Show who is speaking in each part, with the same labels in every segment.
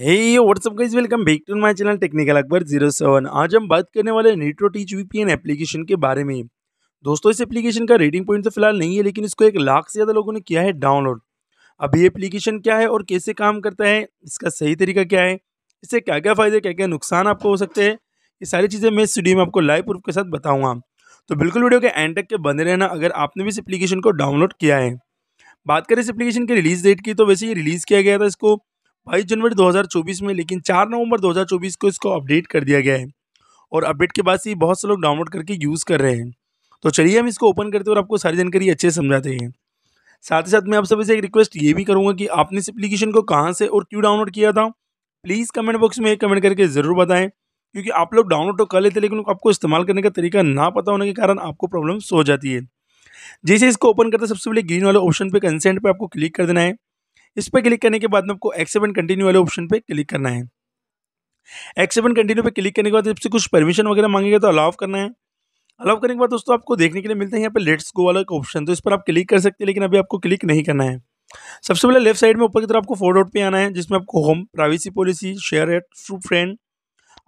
Speaker 1: hey what's up guys welcome back to my channel technical Akbar zero seven आज हम बात करने वाले नेटो टीच वीपीएन एप्लीकेशन के बारे में दोस्तों इस एप्लीकेशन का रेटिंग पॉइंट तो फिलहाल नहीं है लेकिन इसको एक लाख से ज़्यादा लोगों ने किया है डाउनलोड अब ये एप्लीकेशन क्या है और कैसे काम करता है इसका सही तरीका क्या है इससे क्या क्या फ़ायदे क्या क्या नुकसान आपको हो सकते हैं ये सारी चीज़ें मैं इस वीडियो में आपको लाइव प्रूफ के साथ बताऊँगा तो बिल्कुल वीडियो के एंड तक के बने रहना अगर आपने भी इस एप्लीकेशन को डाउनलोड किया है बात करें इस एप्लीकेशन की रिलीज़ डेट की तो वैसे ये रिलीज़ किया गया था इसको बाईस जनवरी 2024 में लेकिन 4 नवंबर 2024 को इसको अपडेट कर दिया गया है और अपडेट के बाद से बहुत से लोग डाउनलोड करके यूज़ कर रहे हैं तो चलिए हम इसको ओपन करते हैं और आपको सारी जानकारी अच्छे से समझाते हैं साथ ही साथ मैं आप सभी से एक रिक्वेस्ट ये भी करूँगा कि आपने इस एप्लीकेशन को कहाँ से और क्यों डाउनलोड किया था प्लीज़ कमेंट बॉक्स में कमेंट करके ज़रूर बताएं क्योंकि आप लोग डाउनलोड तो कर लेते लेकिन आपको इस्तेमाल करने का तरीका ना पता होने के कारण आपको प्रॉब्लम्स हो जाती है जैसे इसको ओपन करते सबसे पहले ग्रीन वाले ऑप्शन पर कंसेंट पर आपको क्लिक कर देना है इस पर क्लिक करने के बाद में आपको एक्सेप्ट एंड कंटिन्यू वाले ऑप्शन पर क्लिक करना है एक्सेप्ट एंड कंटिन्यू पर क्लिक करने के बाद से कुछ परमिशन वगैरह मांगेगा तो अलाव करना है अलाउ करने के बाद दोस्तों आपको देखने के लिए मिलता है यहाँ पे लेट्स गो वाला का ऑप्शन तो इस पर आप क्लिक कर सकते हैं लेकिन अभी आपको क्लिक नहीं करना है सबसे पहले लेफ्ट साइड में ऊपर की तरफ आपको फोर डॉट पे आना है जिसमें आपको home privacy policy share at true friend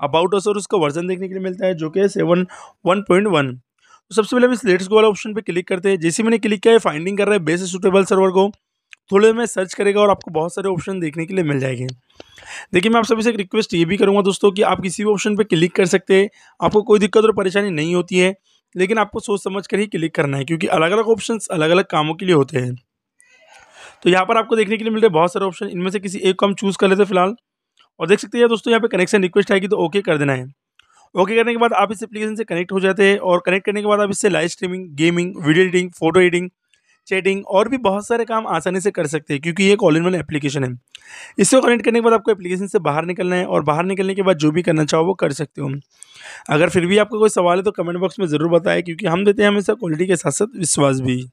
Speaker 1: about us और उसका वर्जन देखने के लिए मिलता है जो कि सेवन वन पॉइंट वन तो सबसे पहले हम इस लेट्स गो वाला ऑप्शन पर क्लिक करते हैं जैसे मैंने क्लिक किया है फाइंडिंग कर रहा है बेस्ट सुटेबल सर्वर को थोड़े में सर्च करेगा और आपको बहुत सारे ऑप्शन देखने के लिए मिल जाएंगे देखिए मैं आप सभी से एक रिक्वेस्ट ये भी करूँगा दोस्तों कि आप किसी भी ऑप्शन पर क्लिक कर सकते हैं आपको कोई दिक्कत और परेशानी नहीं होती है लेकिन आपको सोच समझ कर ही क्लिक करना है क्योंकि अलग अलग ऑप्शन अलग अलग कामों के लिए होते हैं तो यहाँ पर आपको देखने के लिए मिल रहे बहुत सारे ऑप्शन इनमें से किसी एक को हम चूज़ कर लेते हैं फिलहाल और देख सकते हैं दोस्तों यहाँ पे कनेक्शन रिक्वेस्ट आएगी तो ओके कर देना है ओके करने के बाद आप इस एप्लीकेशन से कनेक्ट हो जाते हैं और कनेक्ट करने के बाद आप इससे live streaming gaming video editing photo editing chatting और भी बहुत सारे काम आसानी से कर सकते हैं क्योंकि ये ऑल इन वन एप्लीकेशन है इसको कनेक्ट करने के बाद आपको एप्लीकेशन से बाहर निकलना है और बाहर निकलने के बाद जो भी करना चाहो वो कर सकते हो अगर फिर भी आपका कोई सवाल है तो कमेंट बॉक्स में ज़रूर बताएं क्योंकि हम देते हैं हमेशा क्वालिटी के साथ साथ विश्वास भी